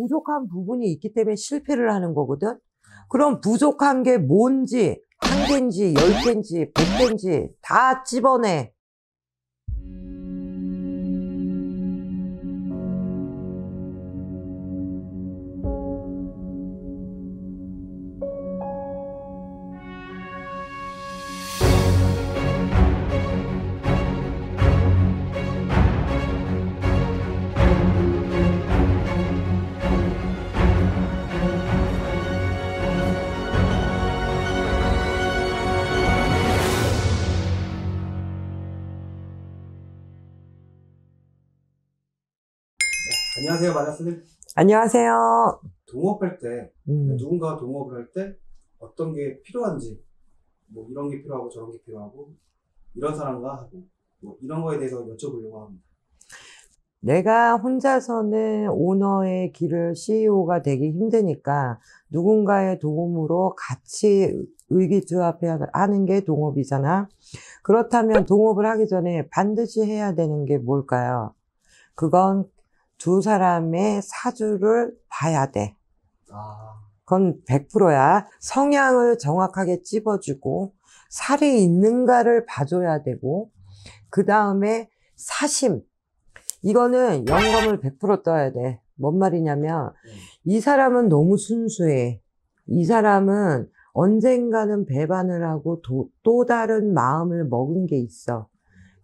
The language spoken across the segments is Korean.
부족한 부분이 있기 때문에 실패를 하는 거거든. 아. 그럼 부족한 게 뭔지 한 개인지 열 개인지 백 개인지 다 집어내. 안녕하세요, 마나스님. 안녕하세요. 동업할 때 음. 누군가 동업을 할 때 어떤 게 필요한지 뭐 이런 게 필요하고 저런 게 필요하고 이런 사람과 하고 뭐 이런 거에 대해서 여쭤보려고 합니다. 내가 혼자서는 오너의 길을 CEO가 되기 힘드니까 누군가의 도움으로 같이 의기투합 하는 게 동업이잖아. 그렇다면 동업을 하기 전에 반드시 해야 되는 게 뭘까요? 그건 두 사람의 사주를 봐야 돼. 아. 그건 100%야. 성향을 정확하게 찝어주고 살이 있는가를 봐줘야 되고 그 다음에 사심 이거는 영감을 100% 떠야 돼. 뭔 말이냐면 이 사람은 너무 순수해. 이 사람은 언젠가는 배반을 하고 도, 또 다른 마음을 먹은 게 있어.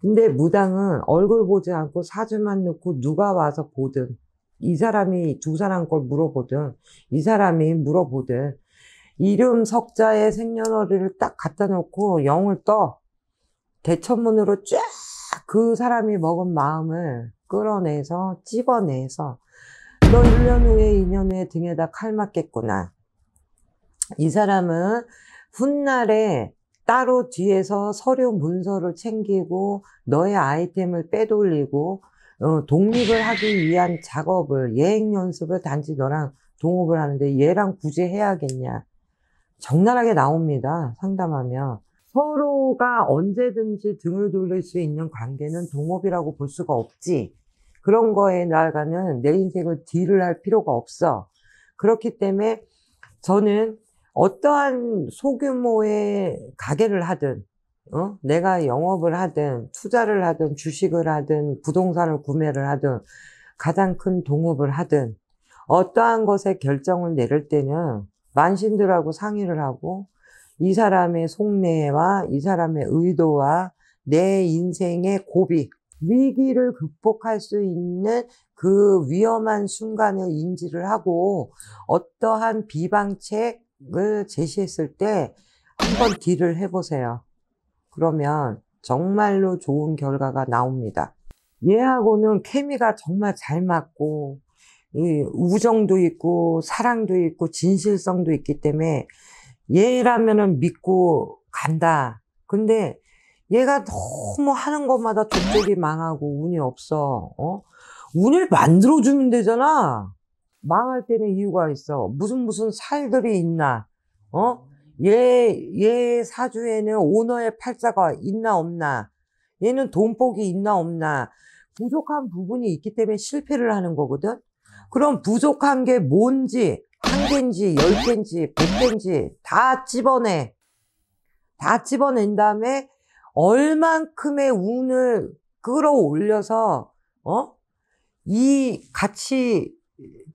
근데 무당은 얼굴 보지 않고 사주만 넣고 누가 와서 보든 이 사람이 두 사람 걸 물어보든 이 사람이 물어보든 이름 석자의 생년월일을 딱 갖다 놓고 영을 떠 대천문으로 쫙 그 사람이 먹은 마음을 끌어내서 찍어내서 너 1년 후에 2년 후에 등에다 칼 맞겠구나 이 사람은 훗날에 따로 뒤에서 서류 문서를 챙기고 너의 아이템을 빼돌리고 어, 독립을 하기 위한 작업을 예행 연습을 단지 너랑 동업을 하는데 얘랑 굳이 해야겠냐 적나라하게 나옵니다 상담하면 서로가 언제든지 등을 돌릴 수 있는 관계는 동업이라고 볼 수가 없지 그런 거에 나아가는 내 인생을 딜을 할 필요가 없어 그렇기 때문에 저는 어떠한 소규모의 가게를 하든 어? 내가 영업을 하든 투자를 하든 주식을 하든 부동산을 구매를 하든 가장 큰 동업을 하든 어떠한 것에 결정을 내릴 때는 만신들하고 상의를 하고 이 사람의 속내와 이 사람의 의도와 내 인생의 고비 위기를 극복할 수 있는 그 위험한 순간을 인지를 하고 어떠한 비방책 을 제시했을 때 한번 딜을 해보세요. 그러면 정말로 좋은 결과가 나옵니다. 얘하고는 케미가 정말 잘 맞고 우정도 있고 사랑도 있고 진실성도 있기 때문에 얘라면은 믿고 간다. 근데 얘가 너무 하는 것마다 족족이 망하고 운이 없어. 어? 운을 만들어주면 되잖아. 망할 때는 이유가 있어. 무슨 무슨 살들이 있나? 어? 음. 얘, 얘 사주에는 오너의 팔자가 있나 없나? 얘는 돈복이 있나 없나? 부족한 부분이 있기 때문에 실패를 하는 거거든? 음. 그럼 부족한 게 뭔지, 한 개인지, 열 개인지, 백 개인지 다 집어내. 다 집어낸 다음에 얼만큼의 운을 끌어올려서, 어? 이 같이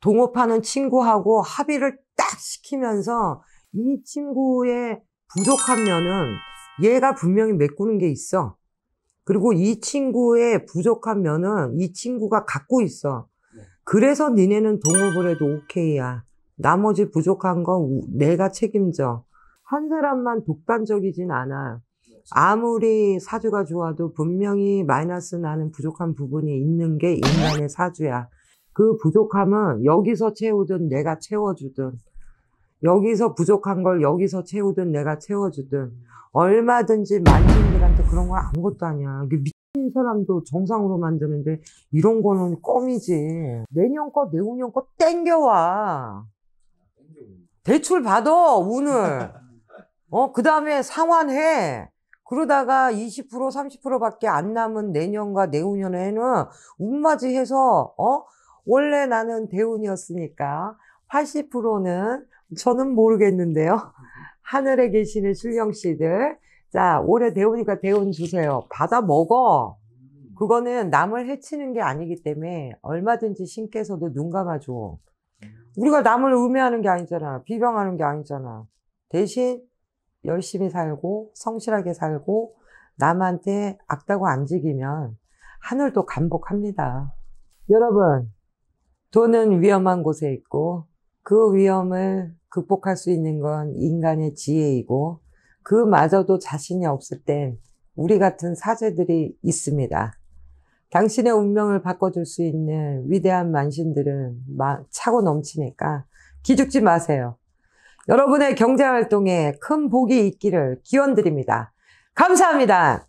동업하는 친구하고 합의를 딱 시키면서 이 친구의 부족한 면은 얘가 분명히 메꾸는 게 있어. 그리고 이 친구의 부족한 면은 이 친구가 갖고 있어. 네. 그래서 니네는 동업을 해도 오케이야. 나머지 부족한 건 내가 책임져. 한 사람만 독단적이진 않아 네. 아무리 사주가 좋아도 분명히 마이너스 나는 부족한 부분이 있는 게 인간의 사주야. 그 부족함은 여기서 채우든 내가 채워주든 여기서 부족한 걸 여기서 채우든 내가 채워주든 얼마든지 만신들한테 그런 건 아무것도 아니야. 미친 사람도 정상으로 만드는데 이런 거는 껌이지. 내년 거, 내후년 거 땡겨와. 대출 받아, 운을. 어, 그 다음에 상환해. 그러다가 20% 30% 밖에 안 남은 내년과 내후년에는 운맞이 해서, 어? 원래 나는 대운이었으니까 80%는 저는 모르겠는데요. 하늘에 계시는 신령 씨들. 자, 올해 대우니까 대운 주세요. 받아 먹어. 그거는 남을 해치는 게 아니기 때문에 얼마든지 신께서도 눈 감아줘. 우리가 남을 의미하는 게 아니잖아. 비방하는 게 아니잖아. 대신 열심히 살고 성실하게 살고 남한테 악다고 안 지기면 하늘도 감복합니다. 여러분 돈은 위험한 곳에 있고 그 위험을 극복할 수 있는 건 인간의 지혜이고 그마저도 자신이 없을 땐 우리 같은 사제들이 있습니다. 당신의 운명을 바꿔줄 수 있는 위대한 만신들은 차고 넘치니까 기죽지 마세요. 여러분의 경제활동에 큰 복이 있기를 기원드립니다. 감사합니다.